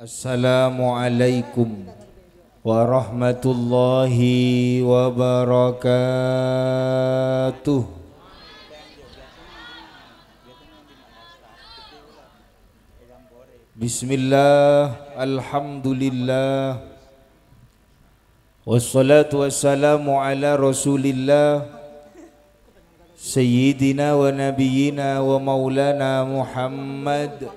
Assalamualaikum warahmatullahi wabarakatuh. Bismillah, alhamdulillah. Wassalatu wassalamu ala rasulillah Sayyidina wa nabiyina wa maulana Muhammad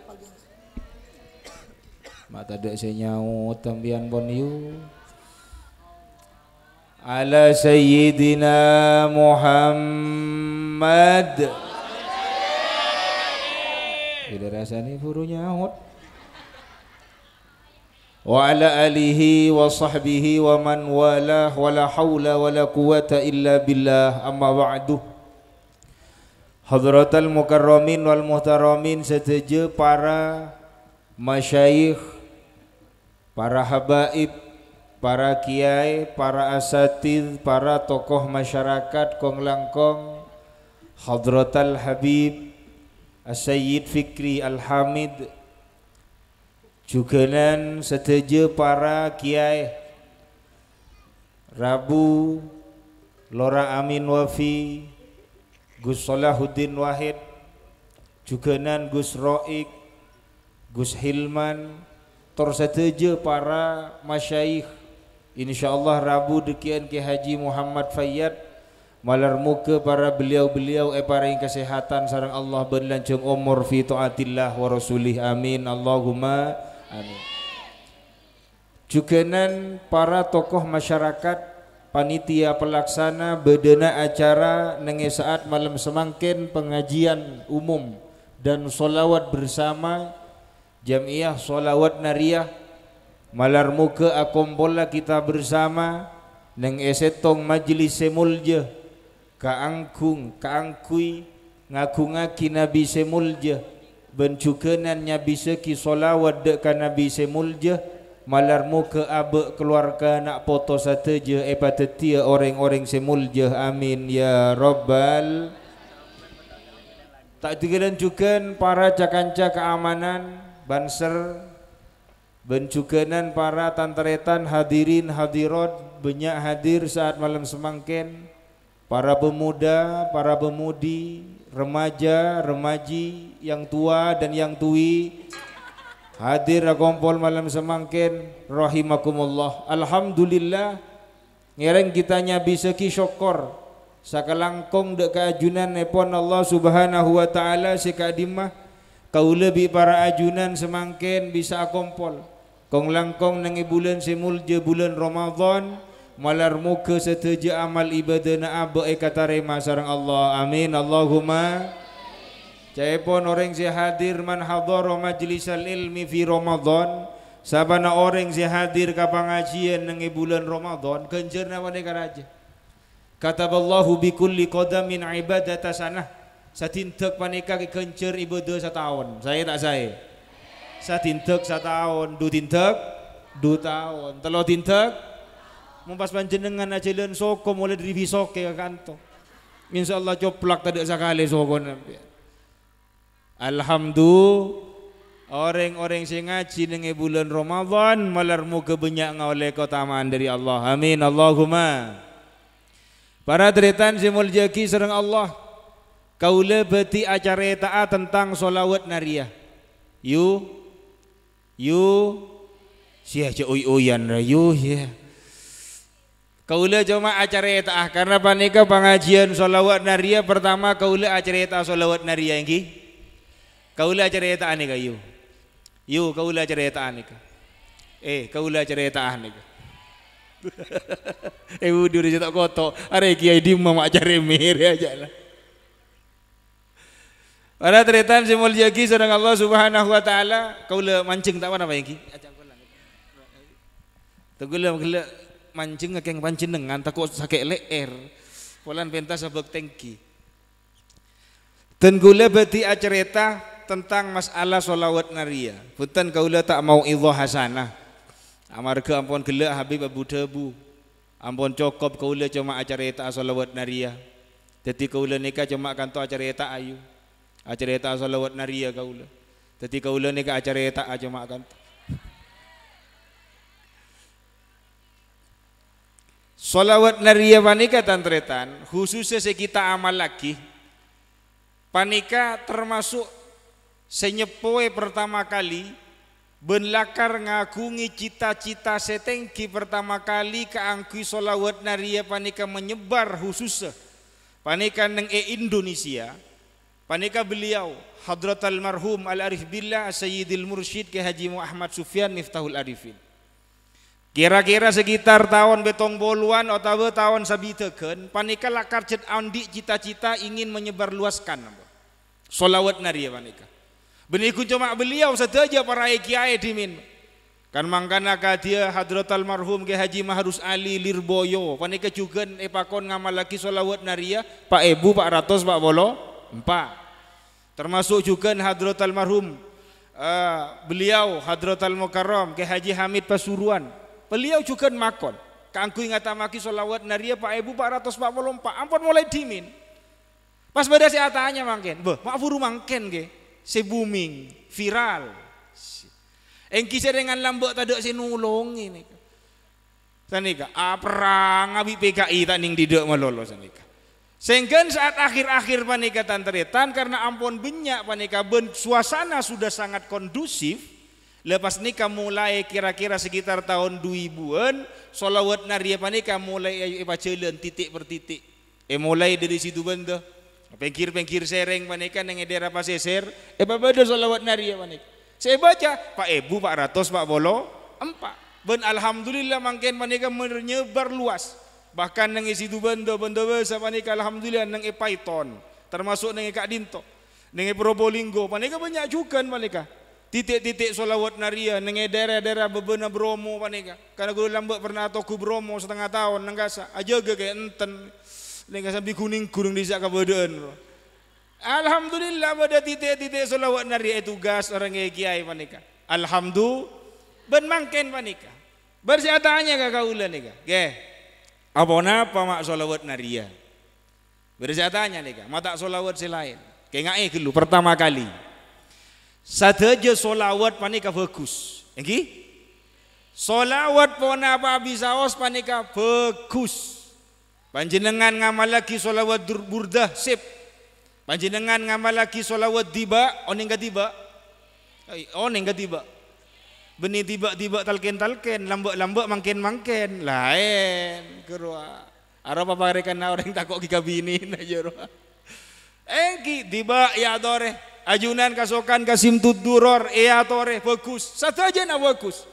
mata dek senyau tambian boniu ala sayyidina Muhammad tidak rasanya buru nyaut wa ala alihi wa sahbihi wa man walah wa la hawla wa la quwata illa billah amma ba'du Hadratul Mukarramin wal Muhtaramin seteje para masyayikh para habaib, para kiai, para asatid, para tokoh masyarakat kong langkong, Habib, Asyid Fikri Al-Hamid, seteja para kiai, Rabu, Lora Amin Wafi, Gus Salahuddin Wahid, jugenan Gus Roik, Gus Hilman, torsa teje para masyaikh insyaallah Rabu dekian Ki Haji Muhammad Fayyad malar muka para beliau-beliau eh para yang kesehatan sarang Allah berlancung umur fi taatillah wa rasulih amin Allahumma amin Jukenan para tokoh masyarakat panitia pelaksana bedena acara nengi saat malam semangkin pengajian umum dan solawat bersama Jamiah solawat Nariah Malar muka akombola kita bersama Neng esetong majlis semulja Kaangkung, kaangkui Ngaku ngaki Nabi semulja Bencukenan Nabi seki solawat dekat Nabi semulja Malar muka abek keluarga nak foto satu je Epa orang-orang semulja Amin Ya Rabbal Tak tiga dan cukan para cakanca keamanan Banser Bencukenan para tantaretan hadirin hadirat Banyak hadir saat malam semangken Para pemuda, para pemudi, remaja, remaji, yang tua dan yang tui Hadir kumpul malam semangken Rahimakumullah Alhamdulillah Ngereng kita nyabi seki syokor Sakalangkong dek keajunan nepon Allah subhanahu wa ta'ala kau lebih para ajunan semangkin bisa kompol kong langkong nangi bulan je bulan Ramadan malar muka seteja amal ibadah na e Kata katarema sarang Allah amin Allahumma Caya pon orang si hadir man majlis al ilmi fi Ramadan Sabana orang si hadir ka pengajian nangi bulan Ramadan Kenjerna wane karaja Kataballahu bi kulli qadamin ibadata sanah satintek panika ke kencer ibu dua setahun saya tak saya satintek setahun du tintek du tahun telo tintek mumpas panjenengan aja len soko mulai dari visok ke kanto insya Allah coplak tadi sekali soko nabi Alhamdulillah orang-orang sing ngaji ning bulan Ramadan malar muga banyak oleh keutamaan dari Allah amin Allahumma para deretan simul jaki serang Allah kaula beti acara ta'a tentang solawat nariah yu yu sia oi uy uyan rayu ya kaula cuma acara ta'a karena panika pengajian solawat nariah pertama kaula acara ta'a solawat yang ki kaula acara ta'a ka yu yu kaula acara ta'a ka eh kaula acara ta'a ka Eh udur dia tak kotor. Are kiai di mamak cari mir aja lah. Pada teritan si mulia ki sedang Allah subhanahu wa ta'ala Kau le mancing tak mana bayang ki Teguh le mancing ngekeng pancing dengan takut sakit leer Polan pentas sebab tengki Dan gula beti acerita tentang masalah solawat naria Bukan kau le tak mau idho hasanah Amarga ampun gelak Habib Abu Dabu Ampun cokop kau le cuma acerita solawat naria Jadi kau le nikah cuma kanto acerita ayu acara eta salawat naria ya kaula tadi kaula ke acara eta aja makan Salawat naria ya panika tantretan khususnya sekita amal lagi panika termasuk senyepoe pertama kali benlakar ngagungi cita-cita setengki pertama kali keangkui solawat naria ya panika menyebar khususnya panika neng e Indonesia Panika beliau Hadrat almarhum Al-Arif Billah Sayyidil Mursyid Ki Haji Muhammad Sufyan Miftahul Arifin. Kira-kira sekitar tahun betong boluan atau tahun sabitekeun panika lakar cet andi cita-cita ingin menyebarluaskan solawat nari ya panika. Beniku cuma beliau saja para kiai dimin. Kan mangkana ka dia Hadrat almarhum ke Haji Mahrus Ali Lirboyo panika juga epakon lagi solawat naria ya. Pak Ebu, Pak Ratus Pak Bolo Empat. Termasuk juga Hadrat almarhum uh, beliau Hadrat al-Mukarram Ke Haji Hamid Pasuruan. Beliau juga makon. Kangku ngatamaki solawat naria ya, Pak Ibu Pak Ratus Pak Polompa. Ampun mulai dimin. Pas beda si atanya mangken, "Beh, mak buru mangken ke, Se booming, viral." Engki dengan lambok tadok si nulung ini. Sanika, apa ah, perang abi PKI tak ning didok sanika. Sehingga saat akhir-akhir panika tantretan karena ampun benyak panika ben suasana sudah sangat kondusif. Lepas nikah mulai kira-kira sekitar tahun 2000-an solawat naria panika mulai ayu epacelen titik per titik. Eh mulai dari situ benda. Pengkir-pengkir sereng panika ada daerah pasir. Eh babado solawat naria panika. Saya baca Pak Ebu, Pak Ratus Pak Bolo, empat. Ben alhamdulillah makin panika menyebar luas bahkan nang isi tu benda-benda besar panika alhamdulillah nang e Python termasuk nang e Kak Dinto nang e Probolinggo panika banyak juga panika titik-titik solawat naria nang daerah-daerah bebena Bromo panika karena guru lambat pernah toku Bromo setengah tahun nang gasa aja ke kan enten nang gasa di kuning kurung disak Alhamdulillah pada titik-titik solawat naria itu gas orang kiai panika Alhamdulillah ben mangken panika Bersiatanya kakak ulan nika. Apa napa mak solawat naria. Berjatanya nih mata solawat si lain. eh dulu pertama kali. Satu Sadaja solawat panika bagus. Engi? Solawat pona apa bisaos panika bagus. Panjenengan ngamal lagi solawat burdah sip. Panjenengan ngamal lagi solawat tiba, oning gak tiba? Oning gak tiba? Beni tiba-tiba talken-talken, lambok-lambok makin makin Lain kerua. Arab apa rekana orang yang eh, ki kabinin aja roa. Engki tiba ya tore. Ajunan kasokan kasim tuduror ya tore bagus. Satu aja nak bagus.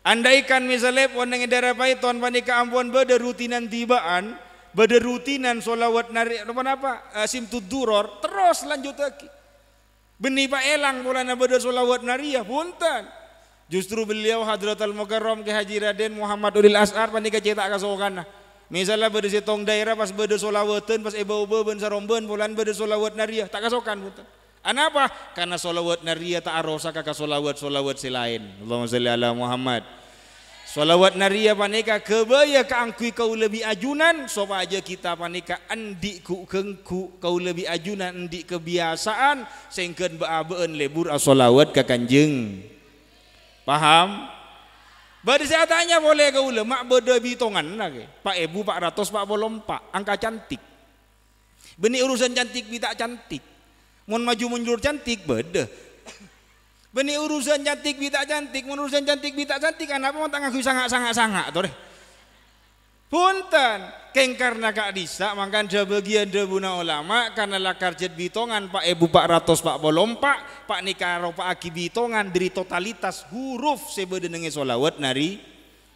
Andaikan misalnya pon yang darapai tuan panika ampun beda rutinan tibaan, beda rutinan solawat nari apa apa asim eh, tuduror terus lanjut lagi. benih pak elang mulai na solawat nari ya buntan. Justru beliau Hadratul Mukarram ke Haji Raden Muhammad Udil As'ar panika cetak kasokan. Misalnya bade tong daerah pas bade solawatan, pas eba uba ben saromben bulan bade solawat nariah tak kasokan Anapa? Karena solawat nariah tak arosa kakak solawat solawat selain. Allahumma sholli ala Muhammad. Solawat nariah panika kebaya keangkui kau lebih ajunan so aja kita panika andik ku kengku kau lebih ajunan andik kebiasaan sengken baabeun lebur asolawat kakanjeng. Paham? Bari saya tanya boleh ke ulama mak beda bitongan lagi. Pak Ebu Pak angka cantik. Benih urusan cantik bi tak cantik. Mun maju mundur cantik beda. Benih urusan cantik bi tak cantik, mun urusan cantik bi tak cantik Kenapa apa mun tangan sangat-sangat-sangat tuh deh. Punten, keng karena kak disa, makan da bagian da buna ulama, karena lah kerja bitongan pak ibu pak ratus pak bolompak, pak nikaro pak aki bitongan dari totalitas huruf sebedenenge solawat nari.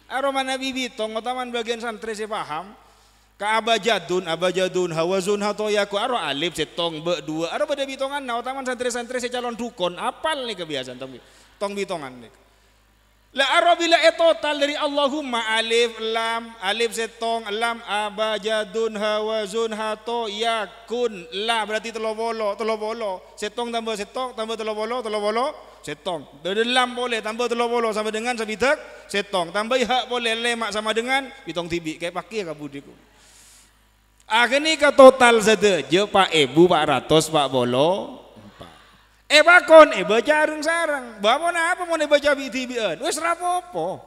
Aroma nabi bitong, otaman bagian santri saya paham, ka abajadun abajadun hawazun hatoyaku aro alif setong be dua aro pada bitongan nah santri santri-santri calon dukon. apal nih kebiasaan tong bitongan nih La arabila e dari Allahumma alif lam alif setong lam abajadun hawazun hato yakun la berarti telo bolo telo bolo setong tambah setong tambah telo bolo telo bolo setong dari lam boleh tambah telo bolo sama dengan sebidak setong tambah hak boleh lemak sama dengan hitung tibi kayak pakai kak budiku akhirnya ke total sedaja pak Ebu pak ratus pak bolo Eh bakon, eh baca arung sarang. Bapon apa mau baca bian? Wes rapopo.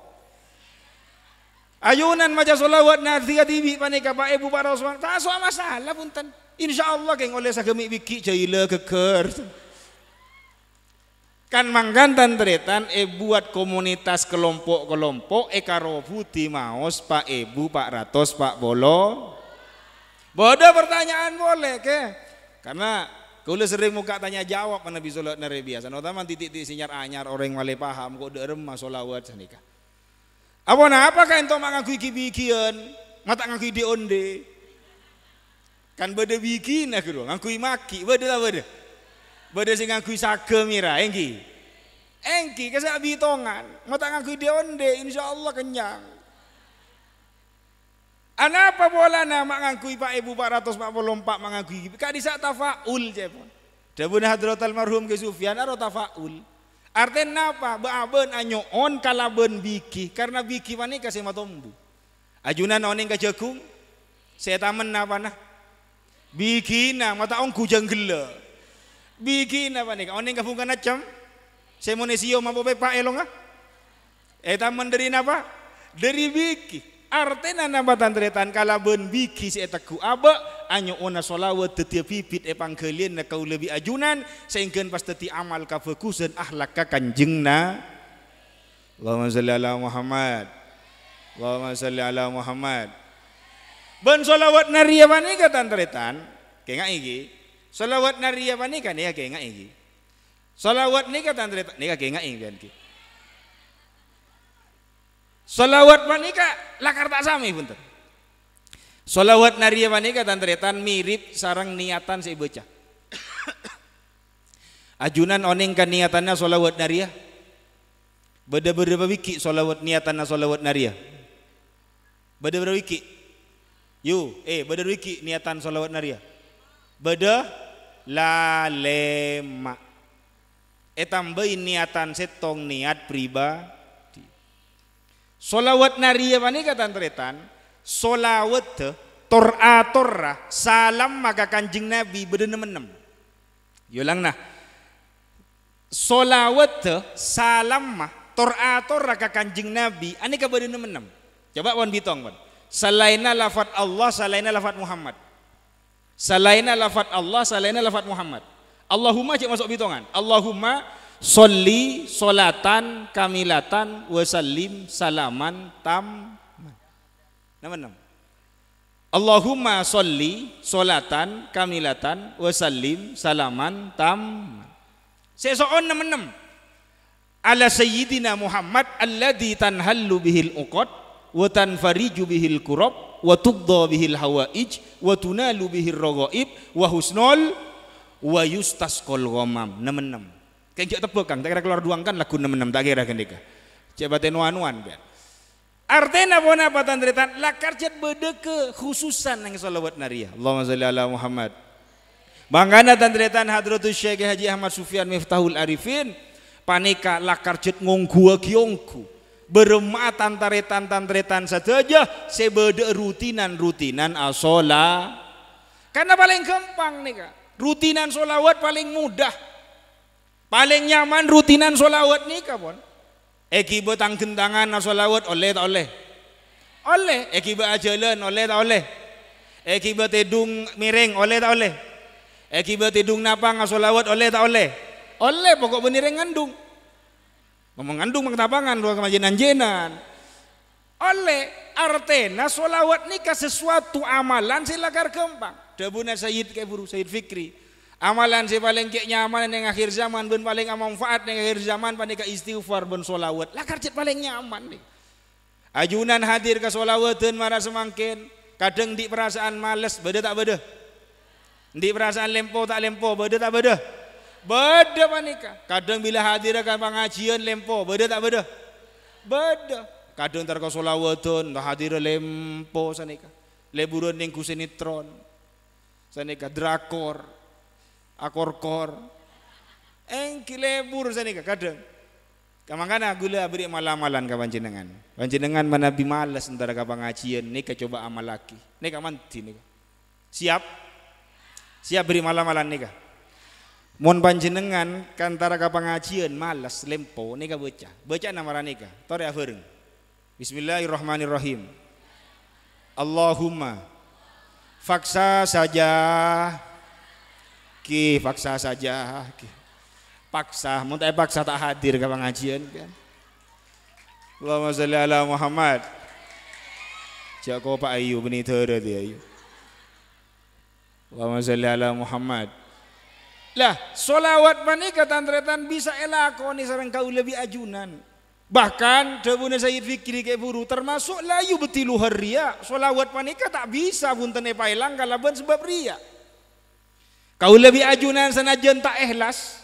Ayunan maca solawat nanti tiga tibi panika pak ibu para rasulullah. Tak soal masalah punten. Insya Allah keng oleh kami wiki jahila keker. Kan mangkan teretan, eh buat komunitas kelompok-kelompok eh karo putih maos pak ibu pak ratos pak bolo. Bodoh pertanyaan boleh ke? Karena Kula sering muka tanya jawab kan Nabi Sallallahu Alaihi biasa. Notama titik-titik sinyar anyar orang malah paham kok derem masolawat sanika. Apa nah apakah kan? mak ngaku iki bikin? Mata ngaku ide onde. Kan beda bikin aku doang. ngaku maki, beda lah beda. Beda sing ngaku sake mira engki. Engki kesak bitongan, mata ngaku ide onde Allah kenyang. Ana apa bola nama ngangkui pak ibu pak ratus pak polompak mangangkui kak disa tafaul cepon. Dabun hadrotal marhum ke Sufyan aro tafaul. Artinya apa? Baaben anyo on kalaben biki karena biki mana kasih matombu. Ajunan oning kajagung saya taman apa nah? na mata ongku janggela. Bikina apa nih? Oning kabungkan acam. Saya mau nesio mampu bepa elonga. Ah. Eh Eta dari apa? Dari biki. Artinya nama tantretan kalaban biki si etaku abe anyo ona solawat teti pipit epangkelian na kau lebih ajunan sehingga pas teti amal dan ahlak na Allahumma salli ala Muhammad Allahumma salli ala Muhammad Ben solawat naria manika tantretan kenga iki solawat naria kan nih kenga iki solawat nika tantretan nika kenga iki Salawat manika lakar tak sami punten. Salawat nariya manika teretan mirip sarang niatan si bocah. Ajunan oning kan niatannya salawat nariya. Beda-beda wiki salawat niatannya salawat naria. Beda-beda wiki. Yu, eh beda wiki niatan salawat naria. Beda lalema. tambahin niatan setong niat pribah. Solawat nariya mani katan antretan? Solawat tor'a tora salam maka kanjing Nabi bedenemenem. Yolang nah. Solawat salam mah tor'a tora ka kanjing Nabi. aneka ka menem, Coba wan bitong wan. Selain lafat Allah, selain lafat Muhammad. Selain lafat Allah, selain lafat Muhammad. Allahumma cek masuk bitongan. Allahumma Soli solatan kamilatan wasallim salaman tam. Nama enam. Allahumma soli solatan kamilatan wasallim salaman tam. Sesoon enam enam. Ala sayyidina Muhammad alladhi tanhallu bihil uqad wa tanfariju bihil kurab wa tugdha bihil hawaij wa tunalu bihil ragaib wa husnul wa yustasqal ghamam. Enam enam. Kayak tebok kang, tak kira keluar duangkan lagu 66 tak kira gendika. Kan Coba tenuan-nuan biar. Artinya pun apa Lah Lakar beda ke khususan yang salawat naria. Allahumma sholli ala Muhammad. Bangana tandritan hadratus Syekh Haji Ahmad Sufyan Miftahul Arifin panika lah jet ngonggua giongku. Berema tandretan tantretan saja sebede rutinan rutinan asola. Karena paling gampang nih kak. Rutinan solawat paling mudah Paling nyaman rutinan solawat nih pun. Eki betang gentangan na oleh tak oleh? Oleh. Eki ajalan oleh tak oleh? Eki tedung miring oleh tak oleh? Eki tedung napang na solawat oleh tak oleh? Oleh pokok beniring ngandung. Ngomong ngandung mengetapangan dua kemajinan jenan. Oleh artena solawat nikah sesuatu amalan silakar kembang. Dabuna Sayyid Keburu Sayyid Fikri Amalan si paling keknya amalan yang akhir zaman ben paling manfaat yang akhir zaman panika istighfar ben solawat. Lah kerjat paling nyaman nih. Ajunan hadir ke solawatan marah semangkin. Kadang di perasaan males beda tak beda. Di perasaan lempo tak lempo beda tak beda. Beda panika. Kadang bila hadir ke pengajian lempo beda tak beda. Beda. Kadang terkau solawatan hadir lempo sanika. Leburan ning kusenitron. Sanika drakor akor-kor. Engki lebur sanika kadang. Kamangkana gula beri malam malam ka panjenengan. Panjenengan bi malas antara ka pengajian nika coba amal lagi. Nika manti nih, Siap? Siap beri malam-malan nika. Mon panjenengan Antara kan ka pengajian malas lempo nika baca. Baca nama rani nika. Tore Fering. Bismillahirrahmanirrahim. Allahumma faksa saja Ki, paksa saja. Ki. Paksa, mau paksa tak hadir ke pengajian kan. Allahumma salli ala Muhammad. jago kau Pak Ayu bini tera dia Ayu. Allahumma salli ala Muhammad. Lah, solawat manika tantretan bisa elakoni sareng kau lebih ajunan. Bahkan debune Sayyid Fikri ke buru termasuk layu betilu haria. Solawat mani tak bisa bunten epailang kalaban sebab ria. Kau lebih ajunan senajan tak ikhlas.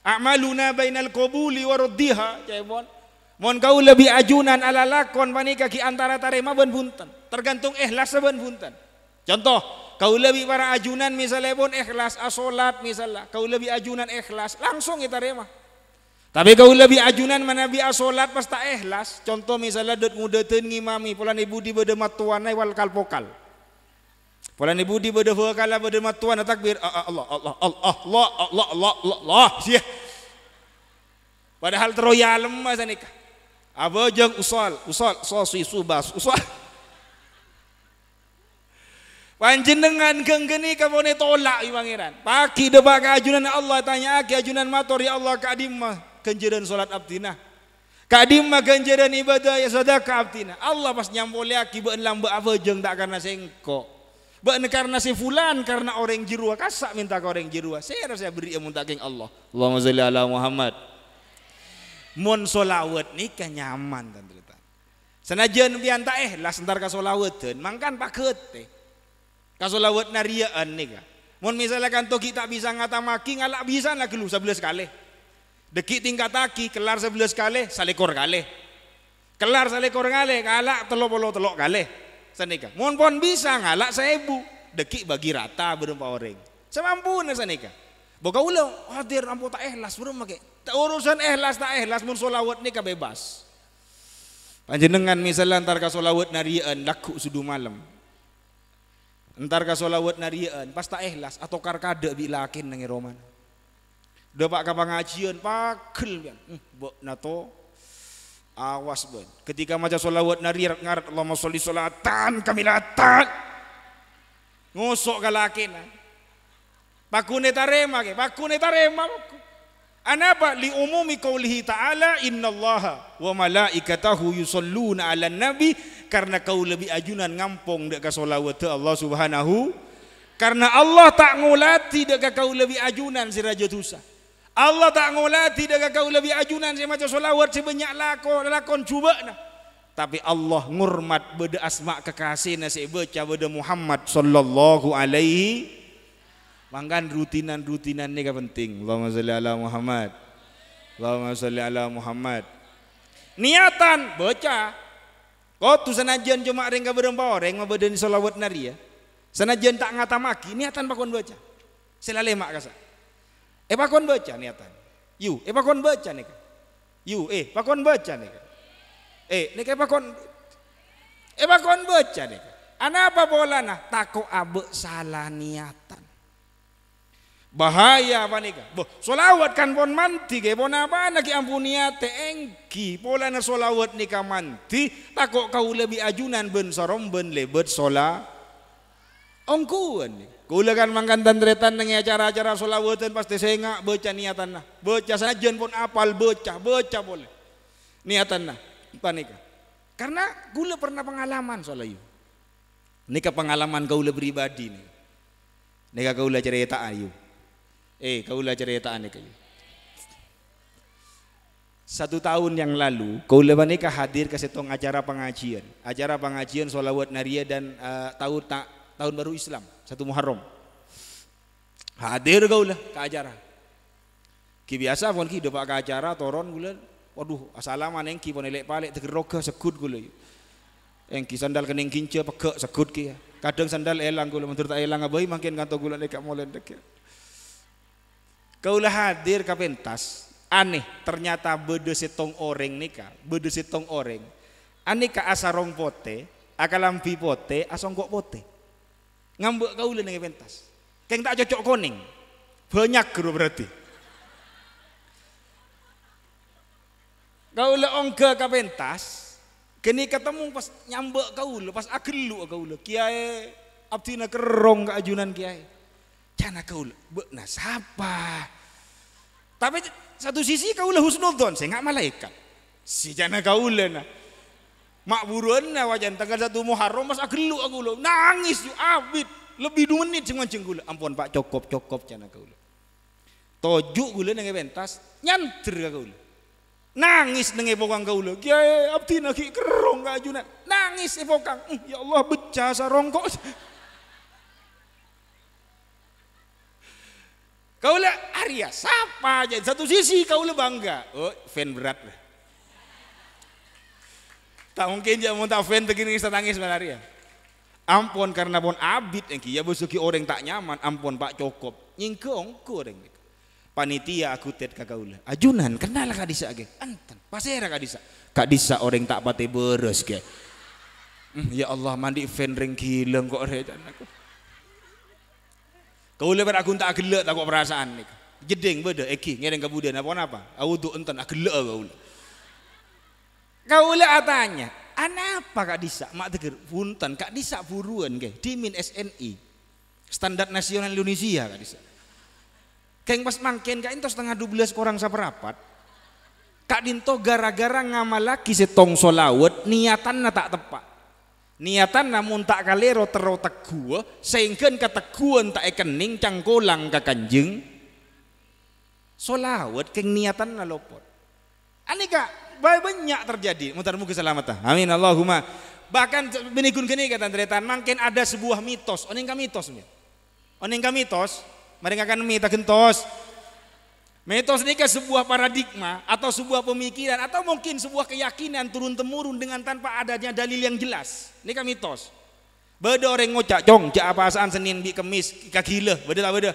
A'maluna bainal qabuli waruddiha. Cebon. Mon kau lebih ajunan ala lakon panika ki antara tarima ben punten. Tergantung ikhlas ben punten. Contoh, kau lebih para ajunan misalnya pun ikhlas asolat misalnya. Kau lebih ajunan ikhlas langsung kita tarema. Tapi kau lebih ajunan manabi asolat pas tak ikhlas. Contoh misalnya dot ngudetin ngimami pulan ibu di bede matuanai wal kalpokal. Fulani budi berde dua kala berde matuan takbir. Ah, ah, Allah Allah Allah Allah Allah Allah Allah. Sia. Padahal teroya lemah sanika. Apa jeng usol, usol, sosi subas usol. Panjenengan genggeni kapone tolak iwangiran. Pagi debak ajunan Allah tanya ke ajunan matur ya Allah kadimah kenjeran salat abdinah. Kadimah kenjeran ibadah ya sudah abdinah. Allah pas nyambole akibat lamba apa jeng tak karena sengkok. Bukan karena si fulan karena orang jirwa kasak minta ke orang jirwa. Saya rasa saya beri yang minta king Allah. Allahumma sholli ala Muhammad. Mun solawat ni kan nyaman tante cerita. Senajan pianta eh lah sentar solawat dan mangkan paket teh. Ka solawat nariaan ni kan. Mun misalnya kan toki tak bisa ngata maki ngalak bisa nak keluh sebelah sekali. Deki tingkat aki kelar sebelah kali, salekor kali. Kelar salekor kali, kalak telok telok telok kali. sanika. Mohon pohon bisa ngalak seibu deki bagi rata berumpa orang. saya mampu nih sanika. Bukan ulo hadir ah, ampu tak ikhlas berumpa ke. Tak urusan ikhlas tak ikhlas mun solawat ni bebas. Panjenengan misalnya antar ke solawat narian laku sudu malam. Antar ke solawat narian pas tak ikhlas atau kar kade bilakin nengi roman. Dapat kapan ngajian pakel bian. Hm, nato Awas bun. Ketika maca solawat nari ngarat Allahumma sholli solatan kamilatan. Ngosok galakin. Pakune tarema ke, pakune tarema. Anapa li umumi qaulihi ta'ala innallaha wa malaikatahu yusalluna 'alan nabi karena kau lebih ajunan ngampung Dekat solawat Allah Subhanahu karena Allah tak ngulati dek kau lebih ajunan raja tusah. Allah tak ngolati tidakkah kau lebih ajunan saya macam solawat sebanyak lako lakon cuba nah. Tapi Allah ngurmat beda asma kekasih nasi baca beda Muhammad sallallahu alaihi Mangkan rutinan-rutinan ni kan penting. Allahumma salli ala Muhammad. Allahumma salli ala Muhammad. Niatan baca. Kau tu senajan cuma ring ka berempat orang mah badan solawat nari ya. Senajan tak ngata maki. niatan pakon baca. Selale mak kasar. Eh kon baca niatan. You, eh kon baca nih. You, eh kon baca nih. Eh, nih kon. Eh kon baca nih. Anak apa bola nah takut abe salah niatan. Bahaya apa nih? Boh, solawat kan pon manti kau. pon apa anak punya tenggi. pola nih solawat nih manti takut kau lebih ajunan ben sorom ben lebet sola ongkuan nih. Kula kan mangkan tandretan dengan acara-acara solawatan pasti sengak baca niatan lah. saja saja pun apal baca baca boleh. Niatan nah, panika. Karena kula pernah pengalaman soalnya ini ke pengalaman kula pribadi nih. Nika lah cerita ayu. Eh, lah cerita nih kau. Satu tahun yang lalu, kula panika hadir ke setong acara pengajian. Acara pengajian solawat naria dan uh, tahu tak tahun baru Islam, satu Muharram. Hadir lah ke acara. Ki biasa pun ki dapat ke acara toron gula. Waduh, asalam yang ki elek palek tegeroga sekut gula. Yang ki sandal kening kinca pegak sekut ki. Kadang sandal elang gula menurut elang abai makin kanto gula dekat molen dekat. Kaulah hadir ke pentas. Aneh, ternyata beda setong oreng nika, beda setong oreng. Aneh ke asarong pote, akalam asong kok pote ngambek kaula nengi pentas keng tak cocok koning banyak guru berarti Kau kaula ongga ke pentas kini ketemu pas nyambek kau kaula pas agelu kaula kiai abdi kerong ke ajunan kiai cana kaula Nah, siapa? tapi satu sisi kau kaula husnudon saya nggak malaikat si jana kaula nah mak buruan na wajan tanggal satu Muharram mas agelu aku lo nangis yuk abit lebih dua menit cuma jenggula ampun pak cokop cokop cina kau lo tojuk gula nengai pentas nyantir kau lo nangis nengai pokang kau lo kiai abdi nagi kerong kajuna nangis epokang hmm, ya Allah becah sarongkok Kau lo Arya, siapa aja satu sisi kau lo bangga. Oh, fan berat lah. Tak mungkin jangan muntah fen begini kita tangis malaria. Ya. Ampun karena pun abid engki ya bosuki orang tak nyaman. Ampun pak cokop. Nyingke ongko orang. Panitia aku tet kakaula. Ajunan kenal kadisa ge. Anten pasera Kak Disa orang tak pati beres ge. Hmm, ya Allah mandi fen ring kileng kok rejan aku. Kau lebar aku tak gelak tak kok perasaan ni. Jeding beda eki ngereng kemudian apa apa. Aku tu enten aku gelak kau. Kau lah tanya, anak apa Kak Disa? Mak tegur, punten Kak Disa buruan ke, dimin SNI. Standar Nasional Indonesia Kak Disa. Keng pas mangken kak itu setengah dua 12 kurang perapat, Kak Dinto gara-gara ngamalaki setong solawat niatan tak tepat. Niatan namun tak kalero terau teguh, sehingga keteguan tak ekening cangkolang ke kanjeng. Solawat keng niatan nalopot. Aneh kak, baik banyak terjadi mugi selamat amin Allahumma bahkan benikun kini kata cerita mungkin ada sebuah mitos oningka mitos oningka mitos mereka akan mita gentos Mitos ini sebuah paradigma atau sebuah pemikiran atau mungkin sebuah keyakinan turun temurun dengan tanpa adanya dalil yang jelas. Ini kan mitos. Beda orang ngocak cong, cak asaan Senin bi Kemis ika gila, beda tak beda.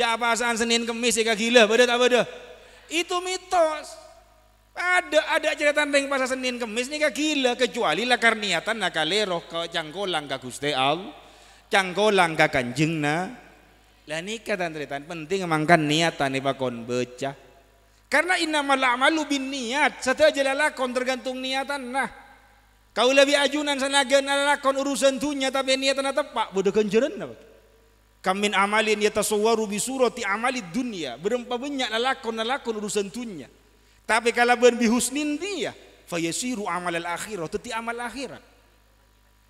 Cak asaan Senin Kemis ika gila, beda tak beda. Itu mitos. Ada-ada cerita tentang pasar Senin Kemis nih gila kecuali lah karniatan lah leroh ke cangkolang ke Gusti Allah, canggolang ke kanjengna. Lah nih kata cerita penting emangkan niatan nih pakon baca Karena malah malu bin niat, satu aja lakon tergantung niatan nah. Kau lebih ajunan sanagan lakon urusan tunya tapi niatan tepak bodoh kenjeran apa? Kamin amalin yatasawwaru bi surati amali dunia berempat banyak lakon lakon urusan tunya. Tapi kalau ben bihusnin dia, yasiru amal akhirah, tuti amal akhirat.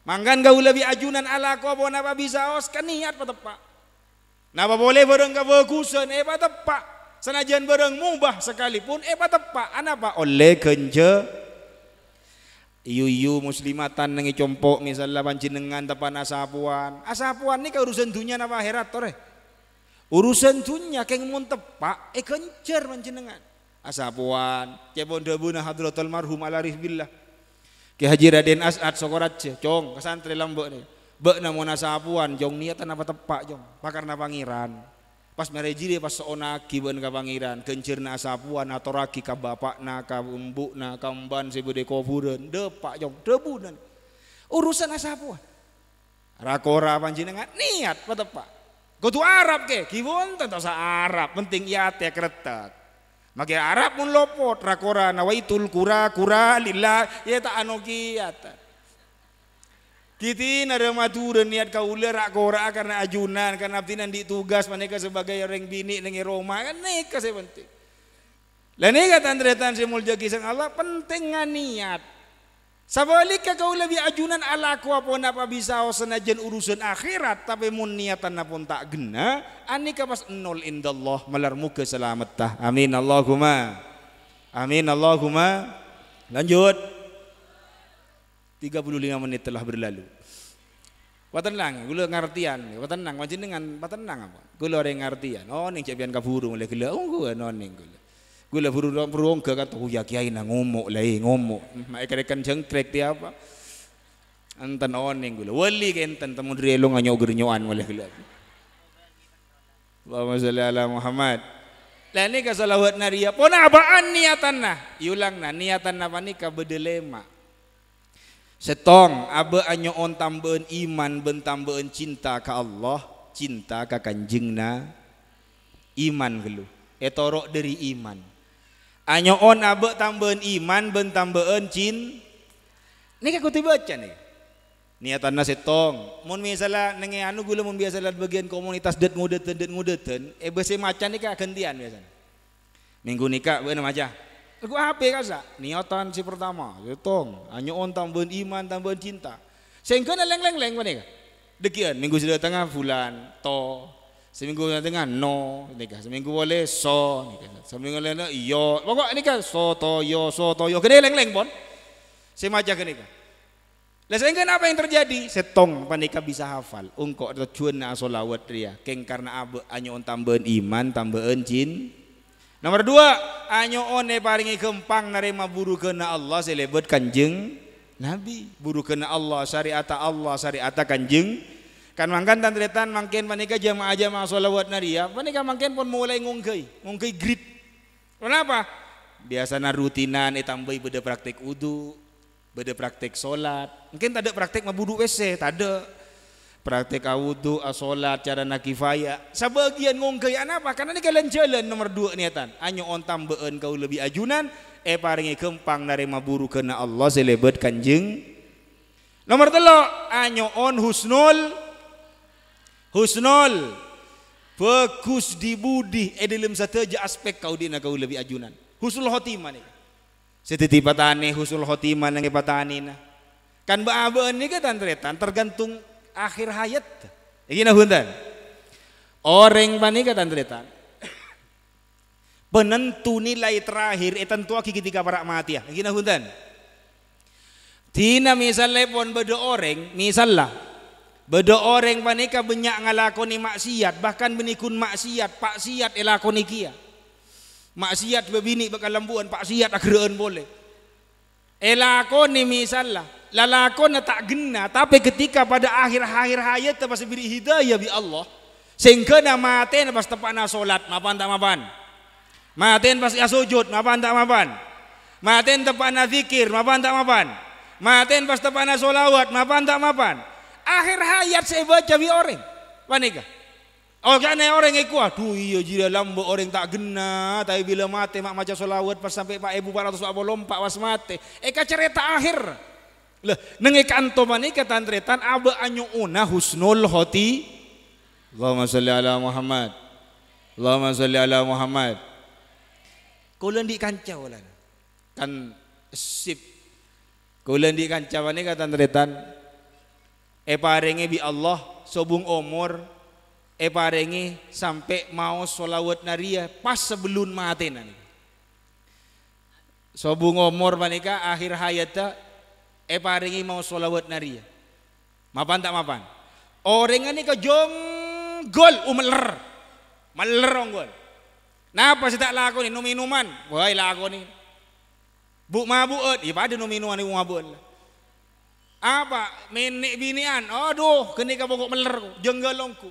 Manggan gaul lebih ajunan ala ko bo napa bisa os kan niat pak. Napa boleh bareng ka bagusan eh pak. Senajan bareng mubah sekalipun eh Ana anapa oleh kenje Iyu-iyu muslimatan nengi compok misalnya panjenengan tapan asapuan. Asapuan ini ke urusan dunia napa akhirat toreh Urusan dunia keng mun tepak eh kencer panjenengan asapuan cepon debuna hadratul marhum ala rihbillah ke Haji Raden As'ad Sokoratje cong kesantri lambok nih Bek namun asapuan jong niatan apa tepak jong pakar na pangiran, pas merejiri pas seonaki kibon ka kencir kencirna asapuan atau raki ka na ka na ka umban sebude kobureun depak jong debunan urusan asapuan rakora panjenengan niat tepak, Kutu Arab ke, kibun tentu sa Arab, penting ya teh Makanya Arab mun lopot rakora nawaitul kura kura lillah ya ta anogi ata. Kiti nada matur niat ulah rakora karena ajunan karena nan ditugas maneka sebagai orang bini ning Roma kan neka saya penting. Lah nika tandretan si muljaki sang Allah penting niat. Sabalika kau lebih ajunan ala ku apa napa bisa senajan urusan akhirat tapi mun niatan pun tak gena anika pas nol indallah malar muka selamat tah amin Allahumma amin Allahumma lanjut 35 menit telah berlalu Patenang, gula ngartian, patenang, macam dengan patenang apa? Gula orang ngartian, oh nih capian kaburu oleh gula, oh gula noning gula. Gula burungga kan tuh oh, ya kiai nang ngomong lai eh, ngomong. Mereka rekan jengkrek dia apa? Enten oning gula. Wali enten temu dari lo nganyo gernyoan wala gula. Allahumma sholli ala Muhammad. Lah ini kesalawat naria. Pona an niatan nah? Yulang nah niatan apa nih kabedelema. Setong abe on tambahan iman ben tambahan cinta ke Allah, cinta ke na iman gelu. Etorok dari iman on abe tambahan iman ben tambahan cin ini kaku tiba aja nih niatan nasi tong mun misalnya nengi anu gula mun biasa lihat bagian komunitas det ngudeten det ten. eh besi macan nih ya, kak gantian biasa minggu nikah bener aja Aku ya sa? niatan si pertama tong on tambahan iman tambahan cinta sehingga leng leng leng mana dekian minggu sudah tengah bulan to Seminggu nanti kan no, nikah. Seminggu boleh so, nikah. Seminggu lain yo. Pokok nikah so to yo so to yo. Kene leng leng pon. Semaja kene nikah. Lah saengkeun apa yang terjadi? Setong panika bisa hafal. Ungko atau na asolawat dia. Keng karena abe on tambahan iman, tambahan jin. Nomor dua, anyo ne paringi kempang narema buru kena Allah selebet kanjeng Nabi. Buru kena Allah, syariat Allah, syariat kanjeng Kan mangkan tantretan mangkin panika jamaah jamaah sholawat ya, panika mangkin pun mulai ngungkei, ngungkei grit. Kenapa? Biasanya rutinan ditambahi beda praktik udu, beda praktik sholat. Mungkin tidak praktek praktik mabudu WC, tidak. Praktek Praktik awudu, asolat, cara nakifaya. Sebagian ngungkei apa? Karena ini kalian jalan nomor dua niatan. Anyo ontam been kau lebih ajunan, eh paringi kempang dari maburu kena Allah selebet kanjeng. Nomor telo, anyo on husnul husnul bagus dibudi eh, satu aja aspek kau dina kau lebih ajunan husnul khotimah nih setiti patani husnul khotimah patani nah. kan ba'aba nih kan tretan tergantung akhir hayat nah hundan orang kan tretan penentu nilai terakhir etan eh, tua ketika para mati ya ah. gina hundan tina misalnya pun beda orang misalnya Beda orang panika banyak ngalakoni maksiat, bahkan menikun maksiat, pak siat elakoni kia. Maksiat bebini bakal lembuan, pak siat ageraan boleh. Elakoni misalnya, lalakon tak gena, tapi ketika pada akhir-akhir hayat tepas beri hidayah bi Allah. Sehingga nama mati pas tepana solat, mapan tak mapan. Maten pas sujud, mapan tak mapan. Maten tepana zikir, mapan tak mapan. Maten pas tepana solawat, mapan tak mapan akhir hayat saya jawi orang panika Oh kene orang iku aduh iya jira lambo orang tak gena tapi bila mati mak maca solawat pas sampai pak ibu 400 pak lompak was mati eka eh, cerita akhir lah neng eka antomani abe aba anyuuna husnul hoti Allahumma sholli ala Muhammad Allahumma sholli ala Muhammad Kau di kancah lan kan sip Kulen kancah kancau kata ketantretan eparenge bi Allah sobung umur eparenge sampai mau solawat naria pas sebelum mati nanti sobung umur panika akhir hayatnya, eparenge mau solawat naria mapan tak mapan orang ini kejonggol umeler meler onggol Napa sih tak laku nih, minuman? Wah, laku nih. Bu mabuk, iya pada no minuman ibu mabuk. Eh. Apa? Menek binian. Aduh, kene ka pokok meler jenggalongku.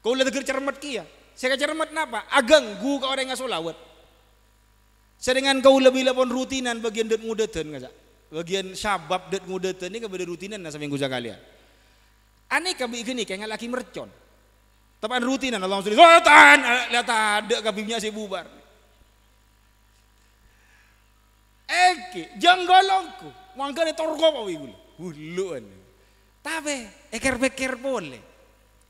Kau lihat ger cermet kia. Ya? Saya cermet napa? Ageng gu kau orang ngasulawat. seringan kau lebih lepon rutinan bagian det muda-det ten ngajak. Bagian syabab det muda ten ini kepada rutinan nasa minggu sekalian. Aneh kau begini kayak laki mercon. tapan rutinan Allah sudah oh, wa eh, lihat ada kabibnya si bubar. Eki, jangan Mangkane torko apa iku? Huluan. Tapi eker-beker boleh.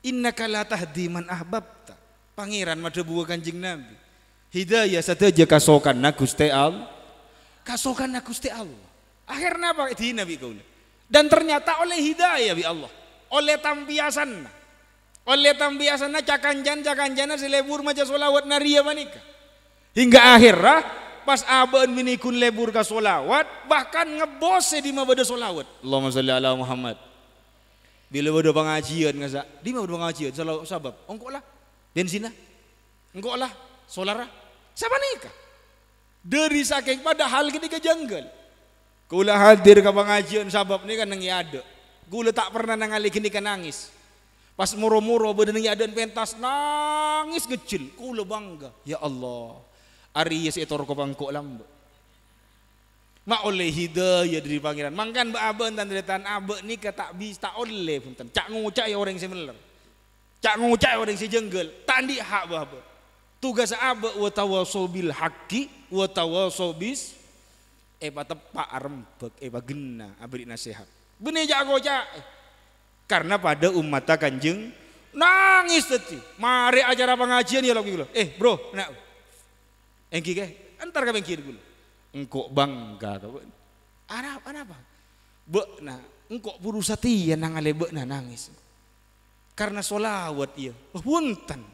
Innaka la tahdi man ahbabta. Pangeran madhebu Kanjeng Nabi. Hidayah aja kasokan na Gusti Allah. Kasokan na Gusti Allah. Akhirnya apa? Di Nabi kau. Dan ternyata oleh hidayah bi Allah, oleh tambiasan, oleh tambiasan cakanjan cakanjan silebur maca solawat nariya manika. Hingga akhirnya pas aban minikun lebur ka solawat bahkan ngebose di mah solawat Allahumma sholli ala Muhammad bila beda pengajian ngasa di mah beda pengajian salah sabab engkau lah bensinah engkau lah solara siapa nikah dari saking padahal ke janggal kula hadir ke pengajian sabab ini kan nengi ada kula tak pernah nangali gini kan nangis Pas muro-muro badan yang ada pentas nangis kecil, kula bangga. Ya Allah, Ari itu roko bangkok lambe. Ma oleh hidayah dari pangeran. Mangkan ba aben dan deretan abe ni ke tak bis tak oleh punten. Cak ngucak ya orang semeler. Cak ngucak ya orang sejenggal. Tandi hak ba abe. Tugas abe wa tawasau bil haqqi wa tawasau bis eba eh, tepak arembek eba eh, gena abri nasihat. Benih jago cak. Karena pada umat kanjeng nangis tadi. Mari acara pengajian ya lagi Eh bro, nak engki ke antar kami engki dulu engkau bangga tau. ada apa be nah engkau purusati setia nang be, na nangis karena solawat iya punten oh,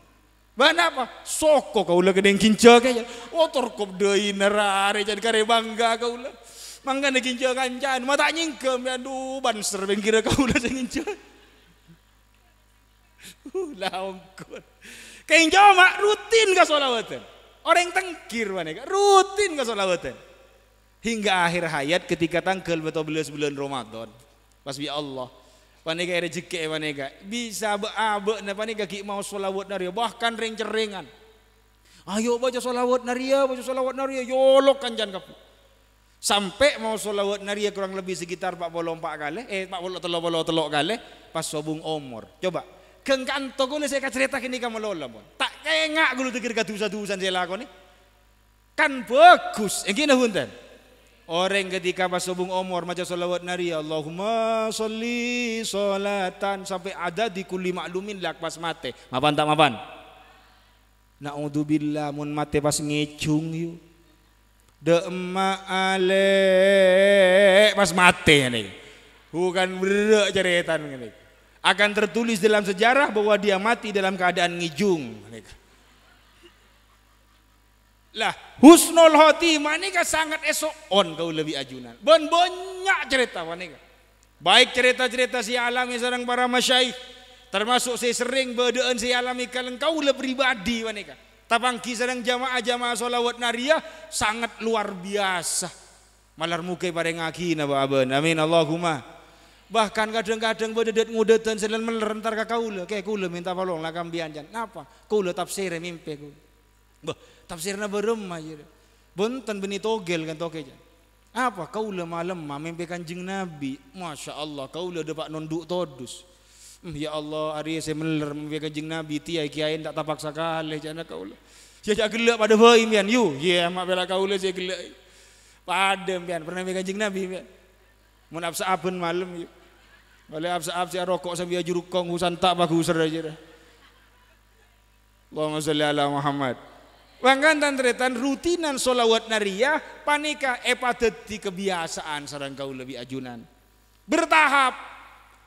Mana apa? Soko kau lagi dengan kincir kaya. Oh terkop deh nerare jadi kare bangga kau lah. Mangga ne kincir kancan mata nyingkem ya du banser bengkira kau lah jadi kincir. Ulah lah ongkon. Kinca mak rutin kau solawatnya. Orang tengkir mana ya. rutin ke solawatan. Hingga akhir hayat ketika tanggal betul bulan Ramadan. Pas bi Allah. Panika rezeki panika bisa be na panika ki mau sholawat naria bahkan ring ceringan. Ayo baca solawat naria, ya, baca solawat naria, ya. yolok kanjan kapu. Sampai mau solawat naria kurang lebih sekitar 44 kali, eh 43 telok kali pas sobung omor. Coba kan to gule saya cerita kini kamu lola pun. Tak kengak gulu tikir dusa tusan saya lakoni. Kan bagus. Yang kini hunten. Orang ketika pas subung omor maca solawat nari Allahumma soli salatan sampai ada di kuli maklumin lak pas mate. Mapan tak mapan? Naudzubillah mun mate pas ngecung yuk. Dema ale pas mate nih. Bukan berak ceretan nih akan tertulis dalam sejarah bahwa dia mati dalam keadaan ngijung. Lah, husnul hoti manika sangat esok on kau lebih ajunan. Bon banyak cerita manika. Baik cerita-cerita si alami seorang para masyaih termasuk saya sering berdoa saya alami kalian kau lebih pribadi manika. Tapangki sarang jamaah jamaah solawat naria sangat luar biasa. Malar mukai pada ngaki naba Amin Allahumma. Bahkan kadang-kadang bededet muda selan melentar ka kaula. Kayak kula minta tolong lah kambian jan. Napa? Kula tafsir mimpi ku. Bah, tafsirna ya? berem aja. Benten beni togel kan toke jan. Apa kaula malam mah mimpi kanjeng Nabi. Masya Allah kaula dapat nunduk todus. Hmm, ya Allah, hari saya meler mimpi kanjeng Nabi tiay kiai tak tapak sakale jana kaula. Saya jaga ya gelak pada boy mian. Yu, ya mak bela kaula saya gelak. Pada mian pernah mimpi kanjeng Nabi mian. Munafsa absa abun malam yuk. Balik absa absa rokok sambil ya juruk kong husan tak bagus usar aja. Allahumma salli ala Muhammad. Wangkan tretan rutinan solawat nariyah panika epadeti kebiasaan sarang kau lebih ajunan. Bertahap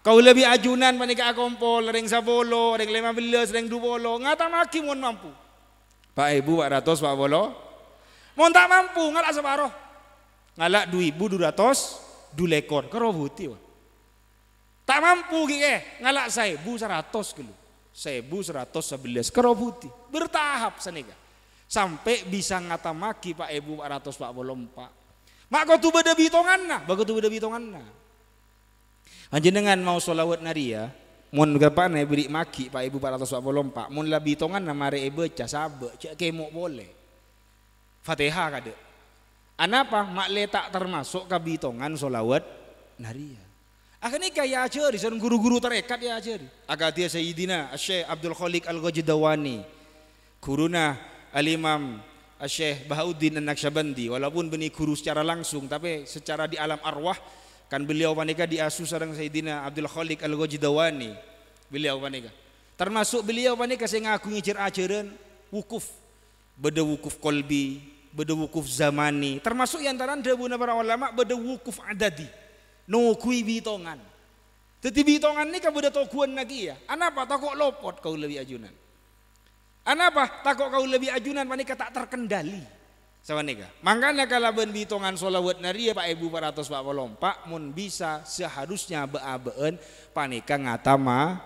Kau lebih ajunan panika akompol, ring sabolo, ring lima belas, ring dua bolo, ngata maki mohon mampu. Pak ibu, pak ratus, pak bolo, mohon tak mampu, ngalak separoh, ngalak dua ibu, dua ratus, dua lekor, kerobuti. Tak mampu gitu, ngalak saya bu seratus kilo. Saya bu seratus sebelas kerobuti Bertahap senega. Sampai bisa ngata nah. nah. ya. eh maki pak ibu pak ratus pak pak. Mak kau tuh beda bitongan nah, bagus tuh beda bitongan nah. dengan mau solawat naria, mun nih beri maki pak ibu pak ratus pak pak, Mun lah bitongan nama re beca sabe, cek kemuk boleh. Fatihah kade. Anapa mak letak termasuk kabitongan solawat naria. Ya. Akhirnya kaya di seorang guru-guru terekat ya ajari. Agak dia Sayyidina Syekh Abdul Khalik Al-Ghajdawani. Kuruna Al-Imam Syekh Bahauddin An-Naksabandi. Walaupun benih guru secara langsung, tapi secara di alam arwah, kan beliau panika diasuh sarang Sayyidina Abdul Khalik Al-Ghajdawani. Beliau panika. Termasuk beliau panika saya ngaku ngejar ajaran wukuf. Beda wukuf kolbi, beda wukuf zamani. Termasuk yang antara para ulama beda wukuf adadi no kui bitongan. Tetapi bitongan ini kamu dah tokuan lagi ya. Anapa takut lopot kau lebih ajunan. Anapa takut kau lebih ajunan Manika tak terkendali. Sama nega. Mangkanya kalau ben bitongan solawat nari ya Pak Ibu atas Pak pak mun bisa seharusnya beabeen panika ngatama